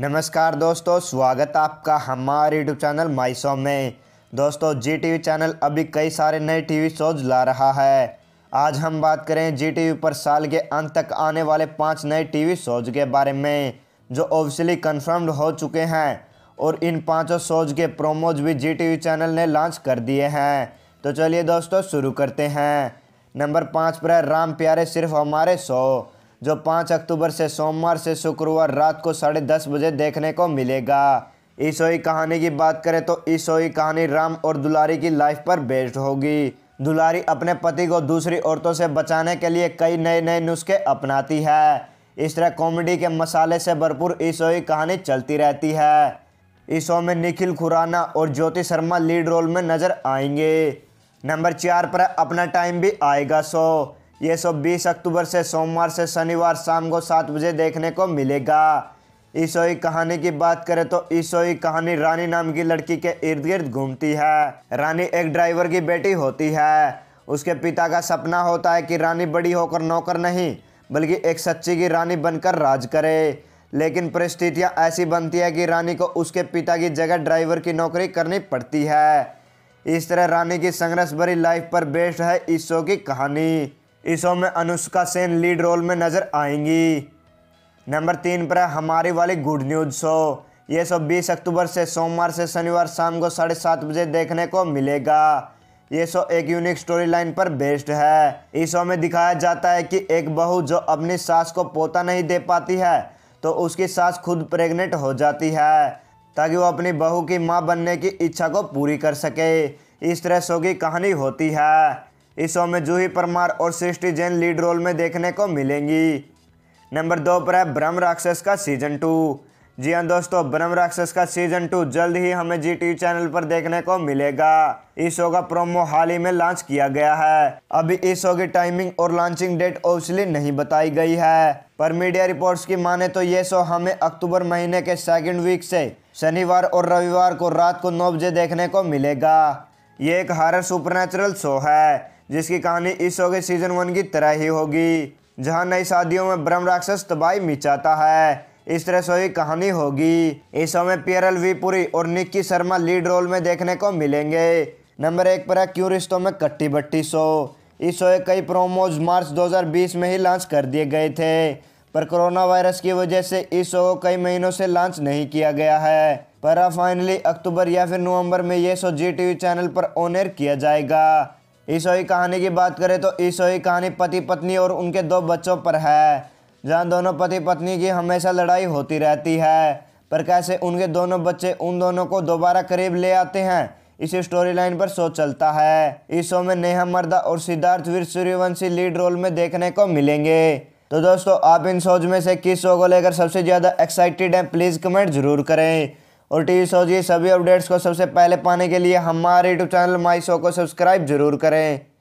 नमस्कार दोस्तों स्वागत आपका हमारे यूट्यूब चैनल माई शो में दोस्तों जी वी चैनल अभी कई सारे नए टीवी शोज ला रहा है आज हम बात करें जी वी पर साल के अंत तक आने वाले पांच नए टीवी शोज के बारे में जो ऑफिशियली कन्फर्म्ड हो चुके हैं और इन पांचों शोज के प्रोमोज भी जी वी चैनल ने लॉन्च कर दिए हैं तो चलिए दोस्तों शुरू करते हैं नंबर पाँच पर है राम प्यारे सिर्फ हमारे शो जो 5 अक्टूबर से सोमवार से शुक्रवार रात को साढ़े दस बजे देखने को मिलेगा ईसोई कहानी की बात करें तो ईसोई कहानी राम और दुलारी की लाइफ पर बेस्ड होगी दुलारी अपने पति को दूसरी औरतों से बचाने के लिए कई नए नए नुस्खे अपनाती है इस तरह कॉमेडी के मसाले से भरपूर ईसोई कहानी चलती रहती है इस शो में निखिल खुराना और ज्योति शर्मा लीड रोल में नजर आएंगे नंबर चार पर अपना टाइम भी आएगा शो ये सब बीस अक्टूबर से सोमवार से शनिवार शाम को सात बजे देखने को मिलेगा ईसोई कहानी की बात करें तो ईसोई कहानी रानी नाम की लड़की के इर्द गिर्द घूमती है रानी एक ड्राइवर की बेटी होती है उसके पिता का सपना होता है कि रानी बड़ी होकर नौकर नहीं बल्कि एक सच्ची की रानी बनकर राज करे लेकिन परिस्थितियाँ ऐसी बनती है कि रानी को उसके पिता की जगह ड्राइवर की नौकरी करनी पड़ती है इस तरह रानी की संघर्ष भरी लाइफ पर बेस्ड है ईसो की कहानी इस शो में अनुष्का सेन लीड रोल में नज़र आएंगी नंबर तीन पर है हमारी वाली गुड न्यूज़ शो ये शो बीस अक्टूबर से सोमवार से शनिवार शाम को साढ़े सात बजे देखने को मिलेगा ये शो एक यूनिक स्टोरी लाइन पर बेस्ड है इस शो में दिखाया जाता है कि एक बहू जो अपनी सास को पोता नहीं दे पाती है तो उसकी सास खुद प्रेग्नेंट हो जाती है ताकि वो अपनी बहू की माँ बनने की इच्छा को पूरी कर सके इस तरह शो की कहानी होती है इस शो में जूही परमार और सृष्टि जैन लीड रोल में देखने को मिलेंगी नंबर दो पर है ब्रह्म राक्षस का सीजन टू जी हाँ दोस्तों ब्रह्म राक्षस का सीजन टू जल्द ही हमें जी टी चैनल पर देखने को मिलेगा इस शो का प्रोमो हाल ही में लॉन्च किया गया है अभी इस शो की टाइमिंग और लॉन्चिंग डेट ऑफिशियली नहीं बताई गई है पर मीडिया रिपोर्ट्स की माने तो ये शो हमें अक्टूबर महीने के सेकंड वीक से शनिवार और रविवार को रात को नौ बजे देखने को मिलेगा ये एक हारर सुपर शो है जिसकी कहानी इस शो के सीजन वन की तरह ही होगी जहां नई शादियों में ब्रह्म राक्षस तबाही मिचाता है इस तरह से ही कहानी होगी इस शो में पियरल वीपुरी और निक्की शर्मा लीड रोल में देखने को मिलेंगे नंबर एक पर है क्यों रिश्तों में कट्टी बट्टी शो इस शो के कई प्रोमोज मार्च 2020 में ही लॉन्च कर दिए गए थे पर कोरोना वायरस की वजह से इस शो को कई महीनों से लॉन्च नहीं किया गया है पर फाइनली अक्टूबर या फिर नवंबर में ये शो जी टीवी चैनल पर ऑन एयर किया जाएगा ईसोई कहानी की बात करें तो ईसोई कहानी पति पत्नी और उनके दो बच्चों पर है जहाँ दोनों पति पत्नी की हमेशा लड़ाई होती रहती है पर कैसे उनके दोनों बच्चे उन दोनों को दोबारा करीब ले आते हैं इसी स्टोरी लाइन पर शो चलता है इस शो में नेहा मर्दा और सिद्धार्थ वीर सूर्यवंशी लीड रोल में देखने को मिलेंगे तो दोस्तों आप इन शोज में से किस शो को लेकर सबसे ज़्यादा एक्साइटेड हैं प्लीज़ कमेंट जरूर करें और टी वी शो जी सभी अपडेट्स को सबसे पहले पाने के लिए हमारे यूट्यूब चैनल माई शो को सब्सक्राइब जरूर करें